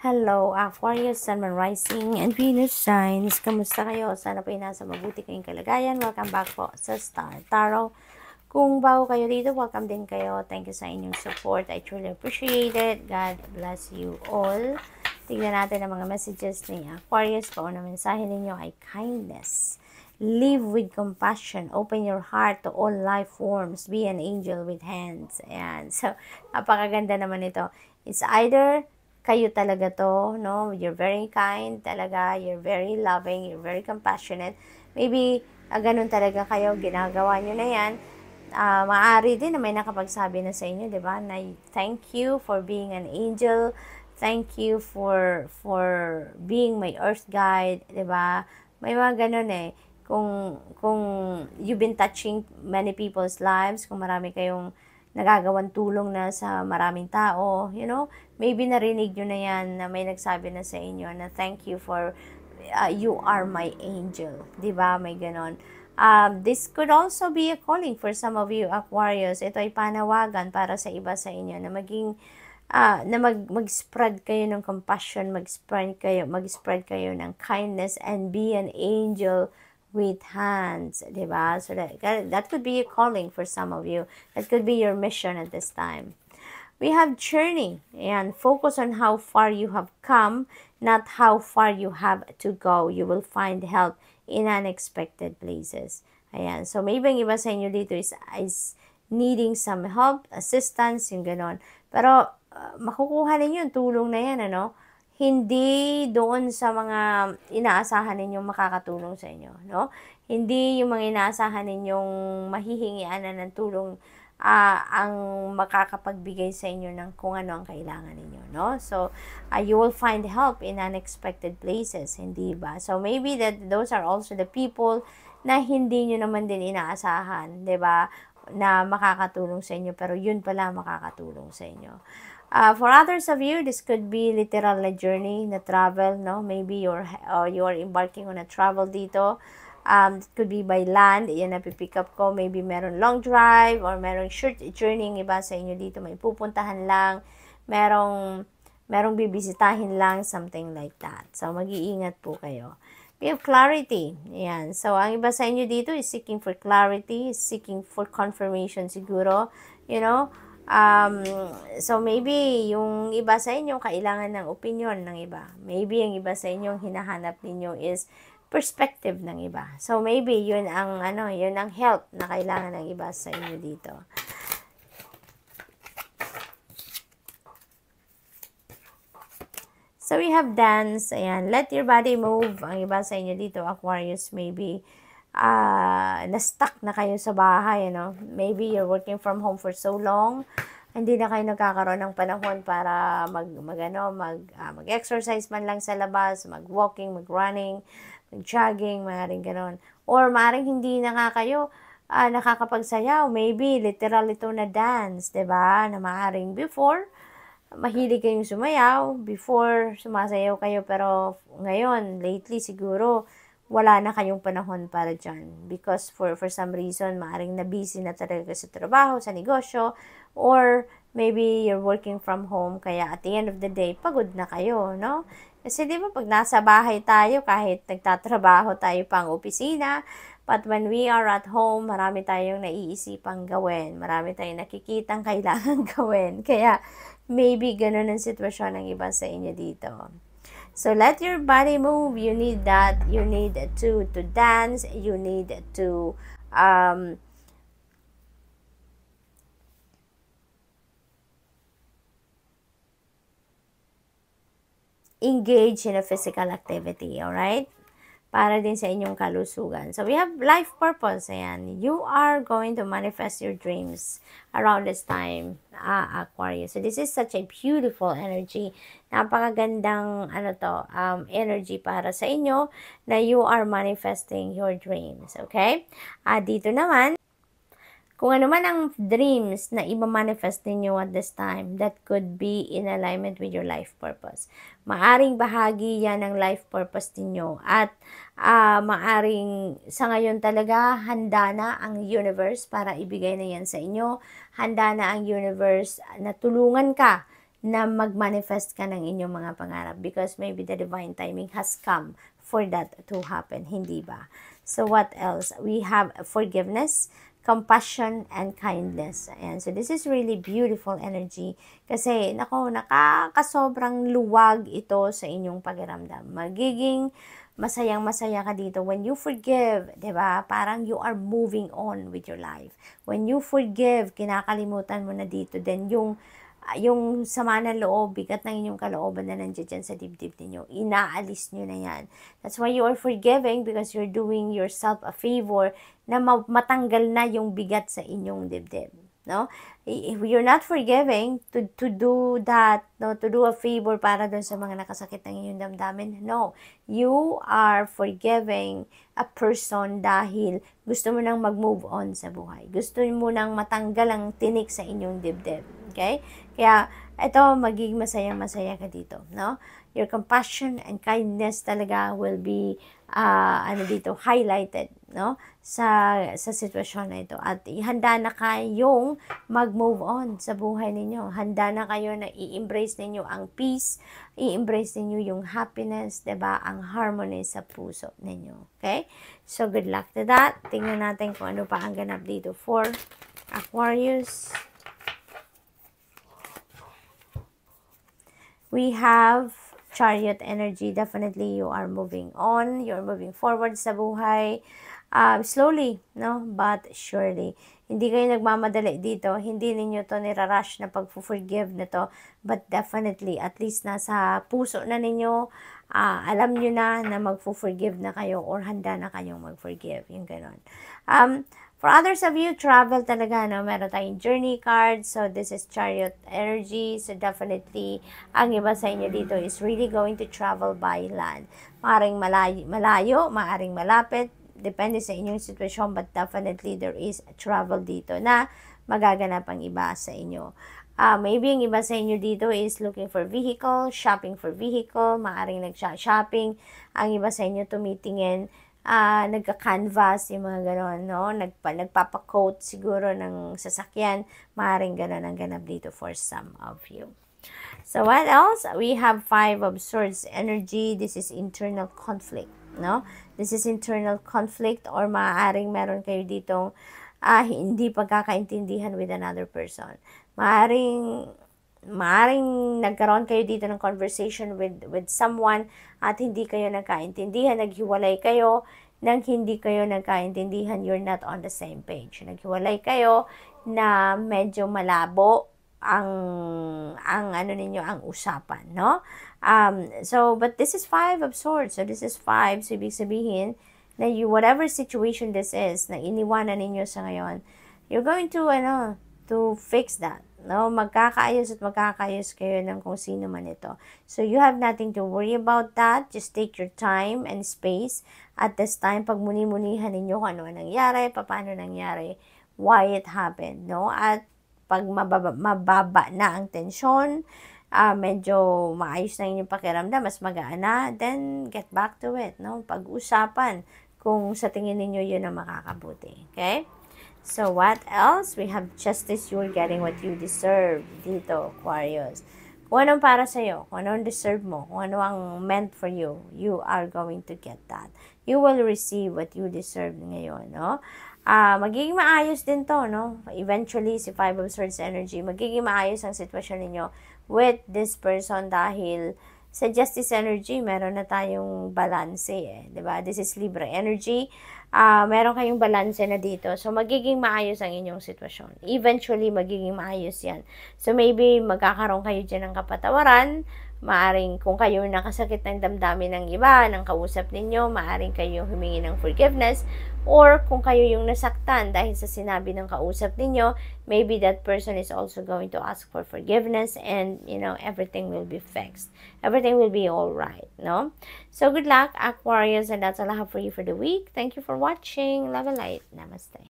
Hello, Aquarius, Sun, Moon, Rising, and Venus Shines. Kamusta kayo? Sana po nasa mabuti kayong kalagayan. Welcome back po sa Star Tarot. Kung bago kayo dito, welcome din kayo. Thank you sa inyong support. I truly appreciate it. God bless you all. Tignan natin ang mga messages ni Aquarius. Pauna mensahe ninyo ay kindness. Live with compassion. Open your heart to all life forms. Be an angel with hands. Ayan. So, napakaganda naman ito. It's either kayo talaga to, no? You're very kind talaga, you're very loving, you're very compassionate. Maybe, uh, ganun talaga kayo, ginagawa nyo na yan. Uh, maaari din na may nakapagsabi na sa inyo, di ba? Na thank you for being an angel. Thank you for for being my earth guide, di ba? May mga ganun eh. Kung, kung you've been touching many people's lives, kung marami kayong nagagawan tulong na sa maraming tao. You know, maybe narinig nyo na yan na may nagsabi na sa inyo na thank you for uh, you are my angel. ba diba? May ganon. Um, this could also be a calling for some of you Aquarius. Ito ay panawagan para sa iba sa inyo na maging uh, na mag, mag-spread kayo ng compassion, mag-spread kayo, mag-spread kayo ng kindness and be an angel with hands, di ba? So that, that could be a calling for some of you. That could be your mission at this time. We have journey and focus on how far you have come, not how far you have to go. You will find help in unexpected places. Ayan. So, maybe ang iba sa inyo dito is, is needing some help, assistance, yung ganon. Pero, uh, makukuha ninyo yung tulong na yan, ano? hindi doon sa mga inaasahan ninyong makakatulong sa inyo, no? Hindi yung mga inaasahan ninyong mahihingian na ng tulong uh, ang makakapagbigay sa inyo ng kung ano ang kailangan ninyo, no? So, uh, you will find help in unexpected places, hindi ba? So, maybe that those are also the people na hindi nyo naman din inaasahan, 'di ba? Na makakatulong sa inyo, pero yun pala makakatulong sa inyo. Uh, for others of you, this could be literal na journey, na travel, no? Maybe you're, or uh, you are embarking on a travel dito. Um, it could be by land, yan na pick up ko. Maybe meron long drive or meron short journey ng iba sa inyo dito. May pupuntahan lang, merong, merong bibisitahin lang, something like that. So, mag-iingat po kayo. We have clarity. Ayan. So, ang iba sa inyo dito is seeking for clarity, seeking for confirmation siguro. You know, Um, so maybe yung iba sa inyo kailangan ng opinion ng iba. Maybe yung iba sa inyo hinahanap ninyo is perspective ng iba. So maybe yun ang ano, yun ang help na kailangan ng iba sa inyo dito. So we have dance, ayan, let your body move. Ang iba sa inyo dito, Aquarius maybe uh, ah, na-stuck na kayo sa bahay, ano? Maybe you're working from home for so long, hindi na kayo nagkakaroon ng panahon para mag, mag, ano, mag, uh, mag-exercise man lang sa labas, mag-walking, mag-running, mag-jogging, maaaring ganun. Or maaaring hindi na nga kayo uh, nakakapagsayaw. Maybe, literal ito na dance, ba diba? Na maaaring before, mahilig kayong sumayaw. Before, sumasayaw kayo. Pero ngayon, lately siguro, wala na kayong panahon para dyan. Because for, for some reason, maaring na busy na talaga sa trabaho, sa negosyo, or maybe you're working from home, kaya at the end of the day, pagod na kayo, no? Kasi di ba pag nasa bahay tayo, kahit nagtatrabaho tayo pang opisina, but when we are at home, marami tayong naiisipang gawin, marami tayong nakikitang kailangan gawin. Kaya maybe ganun ang sitwasyon ng iba sa inyo dito. So let your body move. You need that. You need to to dance. You need to um, engage in a physical activity. All right. para din sa inyong kalusugan. So, we have life purpose. Ayan. You are going to manifest your dreams around this time, uh, Aquarius. So, this is such a beautiful energy. Napakagandang, ano to, um, energy para sa inyo na you are manifesting your dreams. Okay? Uh, dito naman, kung ano man ang dreams na i-manifest ninyo at this time, that could be in alignment with your life purpose. Maaring bahagi yan ng life purpose ninyo at uh, maaring sa ngayon talaga handa na ang universe para ibigay na yan sa inyo. Handa na ang universe na tulungan ka na mag-manifest ka ng inyong mga pangarap because maybe the divine timing has come for that to happen, hindi ba? So, what else? We have forgiveness, compassion, and kindness. Ayan. So, this is really beautiful energy. Kasi, nako, nakakasobrang luwag ito sa inyong pakiramdam. Magiging masayang-masaya ka dito when you forgive, 'di ba? Parang you are moving on with your life. When you forgive, kinakalimutan mo na dito then yung yung sama ng loob, bigat ng inyong kalooban na nandiyan dyan sa dibdib ninyo, inaalis nyo na yan. That's why you are forgiving because you're doing yourself a favor na matanggal na yung bigat sa inyong dibdib no? If you're not forgiving to, to do that, no? To do a favor para doon sa mga nakasakit ng iyong damdamin. No. You are forgiving a person dahil gusto mo nang mag-move on sa buhay. Gusto mo nang matanggal ang tinik sa inyong dibdib. Okay? Kaya, ito, magiging masaya-masaya ka dito, no? Your compassion and kindness talaga will be, uh, ano dito, highlighted no? Sa sa sitwasyon na ito at handa na kayong mag-move on sa buhay ninyo. Handa na kayo na i-embrace ninyo ang peace, i-embrace ninyo yung happiness, 'di ba? Ang harmony sa puso ninyo. Okay? So good luck to that. Tingnan natin kung ano pa ang ganap dito for Aquarius. We have chariot energy. Definitely you are moving on, you're moving forward sa buhay uh, slowly, no? But surely. Hindi kayo nagmamadali dito. Hindi ninyo to nirarush na pag-forgive na to. But definitely, at least nasa puso na ninyo, uh, alam nyo na na mag-forgive na kayo or handa na kayong mag-forgive. Yung ganon. Um, for others of you, travel talaga, no? Meron tayong journey card. So, this is chariot energy. So, definitely, ang iba sa inyo dito is really going to travel by land. Maaring malayo, malayo maaring malapit, depende sa inyong sitwasyon but definitely there is a travel dito na magaganap ang iba sa inyo. Uh, maybe ang iba sa inyo dito is looking for vehicle, shopping for vehicle, maaring nagsha-shopping. Ang iba sa inyo tumitingin, uh, nagka-canvas, yung mga ganon, no? Nagpa, nagpapacoat siguro ng sasakyan. Maaring ganon ang ganap dito for some of you. So what else? We have five of swords energy. This is internal conflict no? This is internal conflict or maaaring meron kayo ditong ah, hindi pagkakaintindihan with another person. Maaring maaring nagkaroon kayo dito ng conversation with with someone at hindi kayo nagkaintindihan, naghiwalay kayo nang hindi kayo nagkaintindihan, you're not on the same page. Naghiwalay kayo na medyo malabo ang ang ano ninyo ang usapan no um so but this is five of swords so this is five so ibig sabihin na you whatever situation this is na iniwanan ninyo sa ngayon you're going to ano to fix that no magkakaayos at magkakaayos kayo ng kung sino man ito so you have nothing to worry about that just take your time and space at this time pag muni-munihan ninyo kung ano nangyari paano nangyari why it happened no at pag mababa, mababa na ang tensyon, uh, medyo maayos na inyong pakiramdam, mas magaan na, then get back to it, no? Pag-usapan kung sa tingin ninyo yun ang makakabuti. Okay? So, what else? We have justice, you're getting what you deserve dito, Aquarius. Kung anong para sa'yo, kung anong deserve mo, kung ano ang meant for you, you are going to get that. You will receive what you deserve ngayon, no? uh, magiging maayos din to, no? Eventually, si Five of Swords Energy, magiging maayos ang sitwasyon ninyo with this person dahil sa Justice Energy, meron na tayong balance eh. ba diba? This is Libra Energy. Uh, meron kayong balance na dito. So, magiging maayos ang inyong sitwasyon. Eventually, magiging maayos yan. So, maybe magkakaroon kayo dyan ng kapatawaran Maaring kung kayo nakasakit ng damdamin ng iba, ng kausap ninyo, maaring kayo humingi ng forgiveness. Or kung kayo yung nasaktan dahil sa sinabi ng kausap ninyo, maybe that person is also going to ask for forgiveness and, you know, everything will be fixed. Everything will be all right, no? So, good luck, Aquarius, and that's all I have for you for the week. Thank you for watching. Love and light. Namaste.